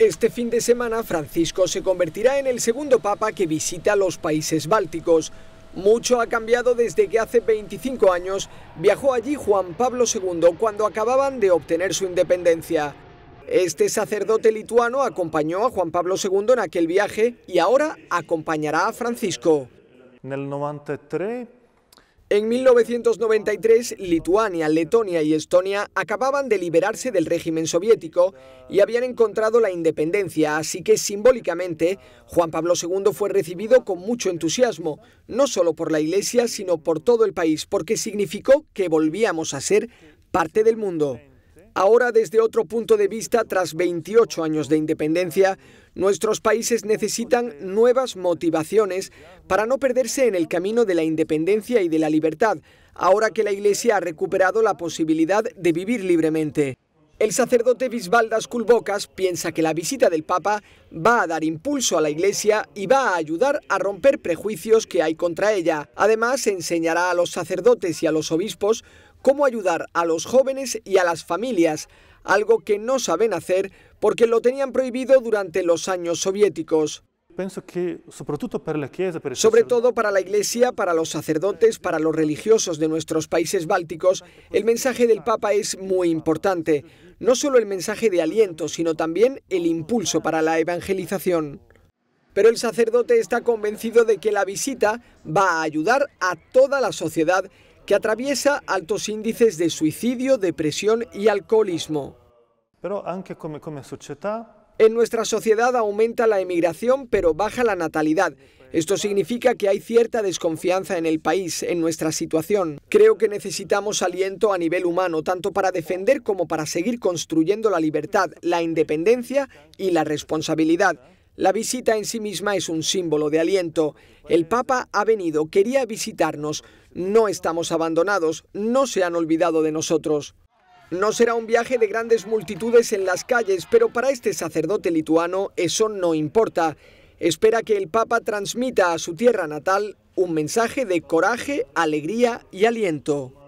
Este fin de semana Francisco se convertirá en el segundo papa que visita los países bálticos. Mucho ha cambiado desde que hace 25 años viajó allí Juan Pablo II cuando acababan de obtener su independencia. Este sacerdote lituano acompañó a Juan Pablo II en aquel viaje y ahora acompañará a Francisco. En el 93 en 1993, Lituania, Letonia y Estonia acababan de liberarse del régimen soviético y habían encontrado la independencia, así que simbólicamente Juan Pablo II fue recibido con mucho entusiasmo, no solo por la Iglesia, sino por todo el país, porque significó que volvíamos a ser parte del mundo. Ahora desde otro punto de vista, tras 28 años de independencia, nuestros países necesitan nuevas motivaciones para no perderse en el camino de la independencia y de la libertad, ahora que la Iglesia ha recuperado la posibilidad de vivir libremente. El sacerdote Bisbaldas Culbocas piensa que la visita del Papa va a dar impulso a la Iglesia y va a ayudar a romper prejuicios que hay contra ella. Además, enseñará a los sacerdotes y a los obispos cómo ayudar a los jóvenes y a las familias, algo que no saben hacer porque lo tenían prohibido durante los años soviéticos. Sobre todo para la Iglesia, para los sacerdotes, para los religiosos de nuestros países bálticos, el mensaje del Papa es muy importante. No solo el mensaje de aliento, sino también el impulso para la evangelización. Pero el sacerdote está convencido de que la visita va a ayudar a toda la sociedad que atraviesa altos índices de suicidio, depresión y alcoholismo. Pero en nuestra sociedad aumenta la emigración, pero baja la natalidad. Esto significa que hay cierta desconfianza en el país, en nuestra situación. Creo que necesitamos aliento a nivel humano, tanto para defender como para seguir construyendo la libertad, la independencia y la responsabilidad. La visita en sí misma es un símbolo de aliento. El Papa ha venido, quería visitarnos, no estamos abandonados, no se han olvidado de nosotros. No será un viaje de grandes multitudes en las calles, pero para este sacerdote lituano eso no importa. Espera que el Papa transmita a su tierra natal un mensaje de coraje, alegría y aliento.